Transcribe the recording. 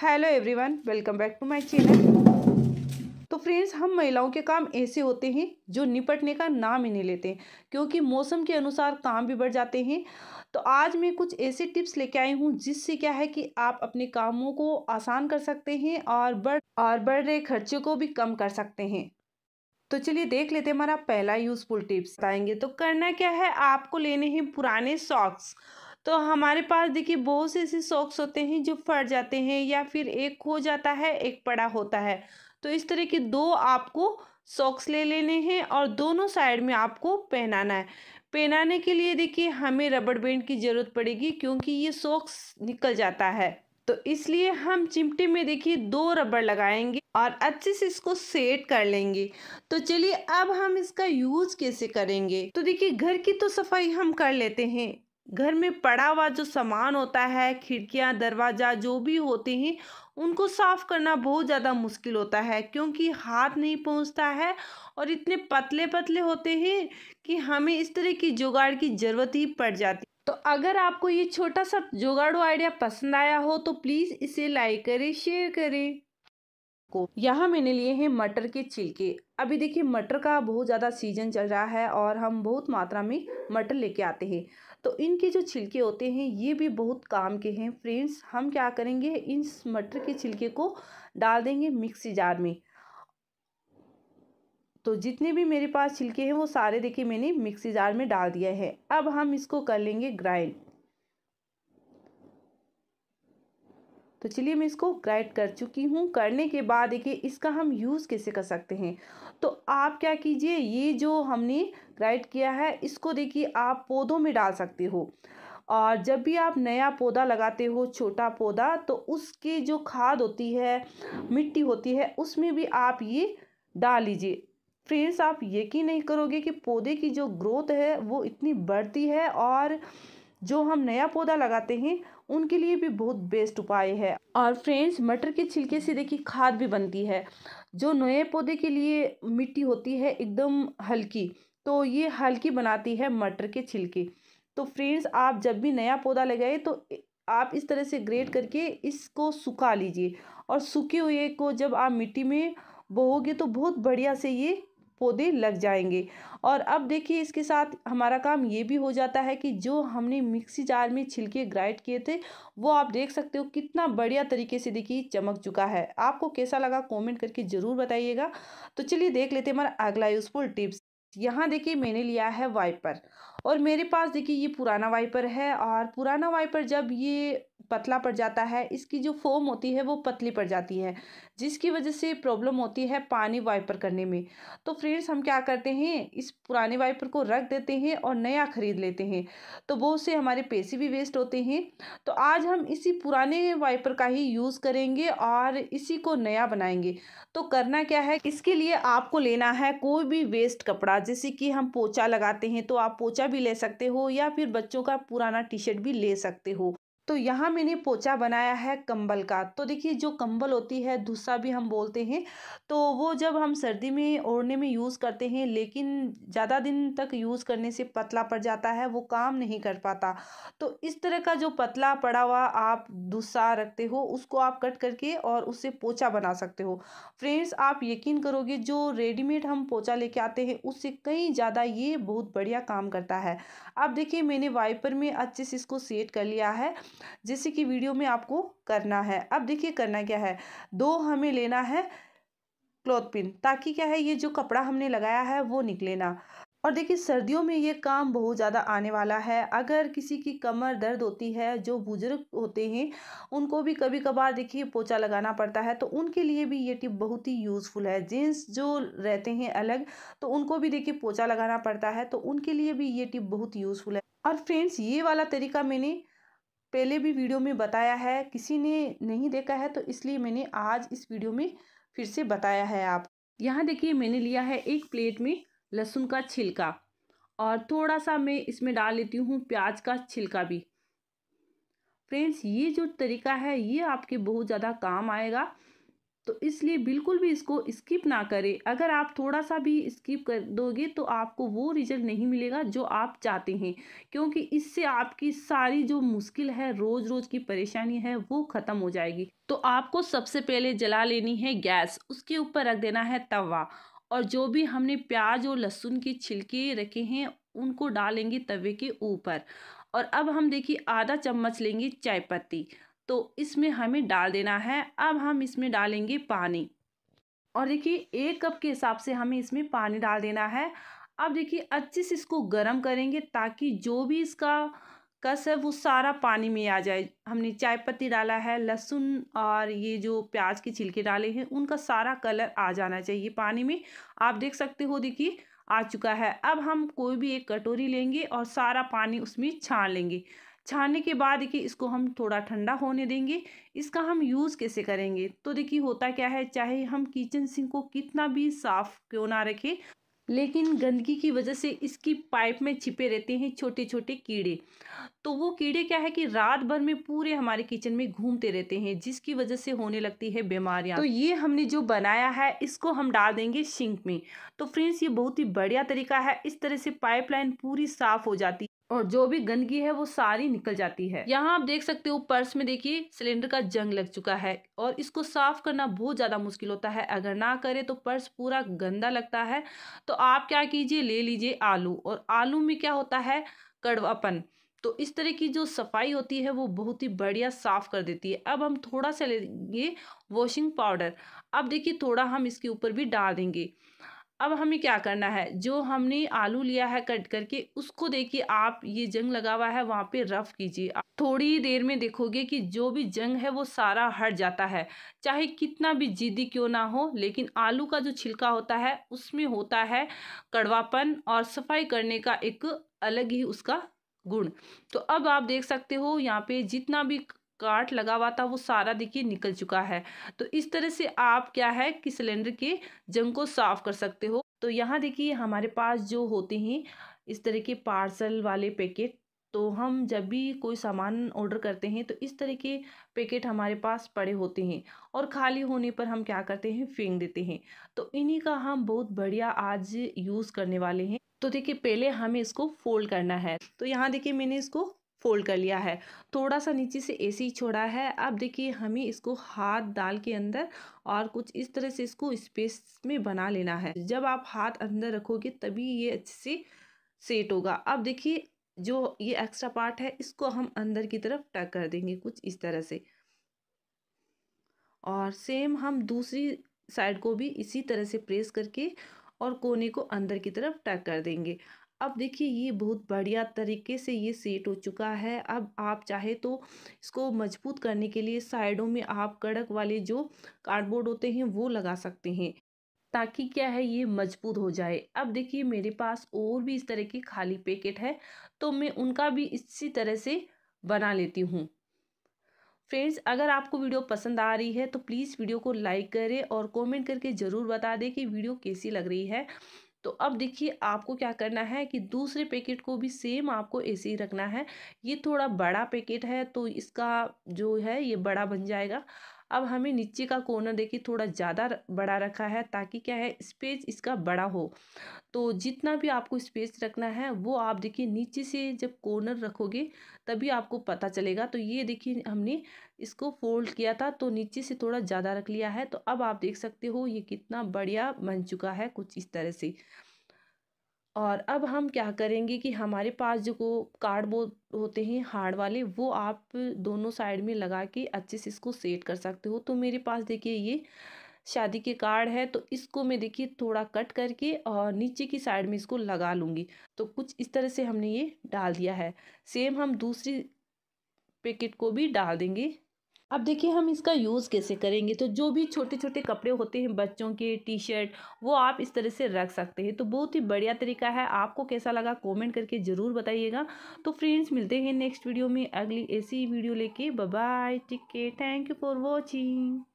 hello everyone welcome back to my channel तो friends हम महिलाओं के काम ऐसे होते हैं जो निपटने का नाम ही नहीं लेते क्योंकि मौसम के अनुसार काम भी बढ़ जाते हैं तो आज मैं कुछ ऐसे टिप्स लेके आई हूँ जिससे क्या है कि आप अपने कामों को आसान कर सकते हैं और बढ़ और बढ़ रहे खर्चे को भी कम कर सकते हैं तो चलिए देख लेते हैं हमारा पहला यूज़फुल टिप्स बताएंगे तो करना क्या है आपको लेने हैं पुराने सॉक्स तो हमारे पास देखिए बहुत से ऐसे सॉक्स होते हैं जो फट जाते हैं या फिर एक खो जाता है एक पड़ा होता है तो इस तरह के दो आपको सॉक्स ले लेने हैं और दोनों साइड में आपको पहनाना है पहनाने के लिए देखिए हमें रबड़ बैंड की ज़रूरत पड़ेगी क्योंकि ये सॉक्स निकल जाता है तो इसलिए हम चिमटे में देखिए दो रबड़ लगाएंगे और अच्छे से इसको सेट कर लेंगे तो चलिए अब हम इसका यूज़ कैसे करेंगे तो देखिए घर की तो सफाई हम कर लेते हैं घर में पड़ा हुआ जो सामान होता है खिड़कियां दरवाज़ा जो भी होते हैं उनको साफ़ करना बहुत ज़्यादा मुश्किल होता है क्योंकि हाथ नहीं पहुंचता है और इतने पतले पतले होते हैं कि हमें इस तरह की जुगाड़ की ज़रूरत ही पड़ जाती तो अगर आपको ये छोटा सा जुगाड़ू आइडिया पसंद आया हो तो प्लीज़ इसे लाइक करें शेयर करें को यहाँ मैंने लिए हैं मटर के छिलके अभी देखिए मटर का बहुत ज़्यादा सीजन चल रहा है और हम बहुत मात्रा में मटर लेके आते हैं तो इनके जो छिलके होते हैं ये भी बहुत काम के हैं फ्रेंड्स हम क्या करेंगे इन मटर के छिलके को डाल देंगे मिक्सी जार में तो जितने भी मेरे पास छिलके हैं वो सारे देखिए मैंने मिक्सी जार में डाल दिया है अब हम इसको कर लेंगे ग्राइंड तो चलिए मैं इसको ग्राइड कर चुकी हूँ करने के बाद देखिए इसका हम यूज़ कैसे कर सकते हैं तो आप क्या कीजिए ये जो हमने ग्राइड किया है इसको देखिए आप पौधों में डाल सकते हो और जब भी आप नया पौधा लगाते हो छोटा पौधा तो उसकी जो खाद होती है मिट्टी होती है उसमें भी आप ये डाल लीजिए फ्रेंड्स आप यकीन नहीं करोगे कि पौधे की जो ग्रोथ है वो इतनी बढ़ती है और जो हम नया पौधा लगाते हैं उनके लिए भी बहुत बेस्ट उपाय है और फ्रेंड्स मटर के छिलके से देखिए खाद भी बनती है जो नए पौधे के लिए मिट्टी होती है एकदम हल्की तो ये हल्की बनाती है मटर के छिलके तो फ्रेंड्स आप जब भी नया पौधा लगाए तो आप इस तरह से ग्रेट करके इसको सुखा लीजिए और सूखे हुए को जब आप मिट्टी में बोओगे तो बहुत बढ़िया से ये पौधे लग जाएंगे और अब देखिए इसके साथ हमारा काम ये भी हो जाता है कि जो हमने मिक्सी जार में छिलके ग्राइंड किए थे वो आप देख सकते हो कितना बढ़िया तरीके से देखिए चमक चुका है आपको कैसा लगा कमेंट करके ज़रूर बताइएगा तो चलिए देख लेते हैं हमारा अगला यूज़फुल टिप्स यहाँ देखिए मैंने लिया है वाइपर और मेरे पास देखिए ये पुराना वाइपर है और पुराना वाइपर जब ये पतला पड़ जाता है इसकी जो फोम होती है वो पतली पड़ जाती है जिसकी वजह से प्रॉब्लम होती है पानी वाइपर करने में तो फ्रेंड्स हम क्या करते हैं इस पुराने वाइपर को रख देते हैं और नया ख़रीद लेते हैं तो वो उससे हमारे पैसे भी वेस्ट होते हैं तो आज हम इसी पुराने वाइपर का ही यूज़ करेंगे और इसी को नया बनाएंगे तो करना क्या है इसके लिए आपको लेना है कोई भी वेस्ट कपड़ा जैसे कि हम पोचा लगाते हैं तो आप पोचा भी ले सकते हो या फिर बच्चों का पुराना टी शर्ट भी ले सकते हो तो यहाँ मैंने पोचा बनाया है कंबल का तो देखिए जो कंबल होती है धूसा भी हम बोलते हैं तो वो जब हम सर्दी में ओढ़ने में यूज़ करते हैं लेकिन ज़्यादा दिन तक यूज़ करने से पतला पड़ जाता है वो काम नहीं कर पाता तो इस तरह का जो पतला पड़ा हुआ आप धूसा रखते हो उसको आप कट करके और उससे पोचा बना सकते हो फ्रेंड्स आप यकीन करोगे जो रेडीमेड हम पोचा लेके आते हैं उससे कहीं ज़्यादा ये बहुत बढ़िया काम करता है अब देखिए मैंने वाइपर में अच्छे से इसको सेट कर लिया है जैसे कि वीडियो में आपको करना है अब देखिए करना क्या है दो हमें लेना है क्लॉथ पिन ताकि क्या है ये जो कपड़ा हमने लगाया है वो निकले ना और देखिए सर्दियों में ये काम बहुत ज़्यादा आने वाला है अगर किसी की कमर दर्द होती है जो बुजुर्ग होते हैं उनको भी कभी कभार देखिए पोचा लगाना पड़ता है तो उनके लिए भी ये टिप बहुत ही यूज़फुल है जेंट्स जो रहते हैं अलग तो उनको भी देखिए पोचा लगाना पड़ता है तो उनके लिए भी ये टिप बहुत यूज़फुल है और फ्रेंड्स ये वाला तरीका मैंने पहले भी वीडियो में बताया है किसी ने नहीं देखा है तो इसलिए मैंने आज इस वीडियो में फिर से बताया है आप यहाँ देखिए मैंने लिया है एक प्लेट में लहसुन का छिलका और थोड़ा सा मैं इसमें डाल लेती हूँ प्याज का छिलका भी फ्रेंड्स ये जो तरीका है ये आपके बहुत ज़्यादा काम आएगा तो इसलिए बिल्कुल भी इसको स्किप ना करें अगर आप थोड़ा सा भी स्किप कर दोगे तो आपको वो रिजल्ट नहीं मिलेगा जो आप चाहते हैं क्योंकि इससे आपकी सारी जो मुश्किल है रोज़ रोज़ की परेशानी है वो ख़त्म हो जाएगी तो आपको सबसे पहले जला लेनी है गैस उसके ऊपर रख देना है तवा और जो भी हमने प्याज और लहसुन के छिलके रखे हैं उनको डालेंगे तवे के ऊपर और अब हम देखिए आधा चम्मच लेंगे चाय पत्ती तो इसमें हमें डाल देना है अब हम इसमें डालेंगे पानी और देखिए एक कप के हिसाब से हमें इसमें पानी डाल देना है अब देखिए अच्छे से इसको गर्म करेंगे ताकि जो भी इसका कस है वो सारा पानी में आ जाए हमने चाय पत्ती डाला है लहसुन और ये जो प्याज के छिलके डाले हैं उनका सारा कलर आ जाना चाहिए पानी में आप देख सकते हो देखिए आ चुका है अब हम कोई भी एक कटोरी लेंगे और सारा पानी उसमें छान लेंगे छानने के बाद देखिए इसको हम थोड़ा ठंडा होने देंगे इसका हम यूज़ कैसे करेंगे तो देखिए होता क्या है चाहे हम किचन सिंक को कितना भी साफ़ क्यों ना रखें लेकिन गंदगी की वजह से इसकी पाइप में छिपे रहते हैं छोटे छोटे कीड़े तो वो कीड़े क्या है कि रात भर में पूरे हमारे किचन में घूमते रहते हैं जिसकी वजह से होने लगती है बीमारियां तो ये हमने जो बनाया है इसको हम डाल देंगे सिंक में तो फ्रेंड्स ये बहुत ही बढ़िया तरीका है इस तरह से पाइपलाइन पूरी साफ़ हो जाती और जो भी गंदगी है वो सारी निकल जाती है यहाँ आप देख सकते हो पर्स में देखिए सिलेंडर का जंग लग चुका है और इसको साफ करना बहुत ज़्यादा मुश्किल होता है अगर ना करें तो पर्स पूरा गंदा लगता है तो आप क्या कीजिए ले लीजिए आलू और आलू में क्या होता है कड़वापन तो इस तरह की जो सफाई होती है वो बहुत ही बढ़िया साफ़ कर देती है अब हम थोड़ा सा लेंगे वॉशिंग पाउडर अब देखिए थोड़ा हम इसके ऊपर भी डाल देंगे अब हमें क्या करना है जो हमने आलू लिया है कट करके उसको देखिए आप ये जंग लगा हुआ है वहाँ पे रफ कीजिए थोड़ी देर में देखोगे कि जो भी जंग है वो सारा हट जाता है चाहे कितना भी जिद्दी क्यों ना हो लेकिन आलू का जो छिलका होता है उसमें होता है कड़वापन और सफाई करने का एक अलग ही उसका गुण तो अब आप देख सकते हो यहाँ पे जितना भी काट लगा हुआ था वो सारा देखिए निकल चुका है तो इस तरह से आप क्या है कि सिलेंडर के जंग को साफ कर सकते हो तो यहाँ देखिए हमारे पास जो होते हैं इस तरह के पार्सल वाले पैकेट तो हम जब भी कोई सामान ऑर्डर करते हैं तो इस तरह के पैकेट हमारे पास पड़े होते हैं और खाली होने पर हम क्या करते हैं फेंक देते हैं तो इन्हीं का हम बहुत बढ़िया आज यूज़ करने वाले हैं तो देखिए पहले हमें इसको फोल्ड करना है तो यहाँ देखिए मैंने इसको फोल्ड कर लिया है थोड़ा सा नीचे से ऐसे ही छोड़ा है अब देखिए हमें इसको हाथ डाल के अंदर और कुछ इस तरह से इसको स्पेस में बना लेना है जब आप हाथ अंदर रखोगे तभी ये अच्छे से सेट होगा अब देखिए जो ये एक्स्ट्रा पार्ट है इसको हम अंदर की तरफ टक कर देंगे कुछ इस तरह से और सेम हम दूसरी साइड को भी इसी तरह से प्रेस करके और कोने को अंदर की तरफ टक कर देंगे अब देखिए ये बहुत बढ़िया तरीके से ये सेट हो चुका है अब आप चाहे तो इसको मजबूत करने के लिए साइडों में आप कड़क वाले जो कार्डबोर्ड होते हैं वो लगा सकते हैं ताकि क्या है ये मजबूत हो जाए अब देखिए मेरे पास और भी इस तरह की खाली पैकेट है तो मैं उनका भी इसी तरह से बना लेती हूँ फ्रेंड्स अगर आपको वीडियो पसंद आ रही है तो प्लीज़ वीडियो को लाइक करें और कमेंट करके ज़रूर बता दें कि वीडियो कैसी लग रही है तो अब देखिए आपको क्या करना है कि दूसरे पैकेट को भी सेम आपको ऐसे ही रखना है ये थोड़ा बड़ा पैकेट है तो इसका जो है ये बड़ा बन जाएगा अब हमें नीचे का कोना देखिए थोड़ा ज़्यादा बड़ा रखा है ताकि क्या है स्पेस इसका बड़ा हो तो जितना भी आपको स्पेस रखना है वो आप देखिए नीचे से जब कॉर्नर रखोगे तभी आपको पता चलेगा तो ये देखिए हमने इसको फोल्ड किया था तो नीचे से थोड़ा ज़्यादा रख लिया है तो अब आप देख सकते हो ये कितना बढ़िया बन चुका है कुछ इस तरह से और अब हम क्या करेंगे कि हमारे पास जो को कार्डबोर्ड होते हैं हार्ड वाले वो आप दोनों साइड में लगा के अच्छे से इसको सेट कर सकते हो तो मेरे पास देखिए ये शादी के कार्ड है तो इसको मैं देखिए थोड़ा कट करके और नीचे की साइड में इसको लगा लूँगी तो कुछ इस तरह से हमने ये डाल दिया है सेम हम दूसरी पैकेट को भी डाल देंगे अब देखिए हम इसका यूज़ कैसे करेंगे तो जो भी छोटे छोटे कपड़े होते हैं बच्चों के टी शर्ट वो आप इस तरह से रख सकते हैं तो बहुत ही बढ़िया तरीका है आपको कैसा लगा कमेंट करके ज़रूर बताइएगा तो फ्रेंड्स मिलते हैं नेक्स्ट वीडियो में अगली ऐसी वीडियो लेके bye take care thank you for watching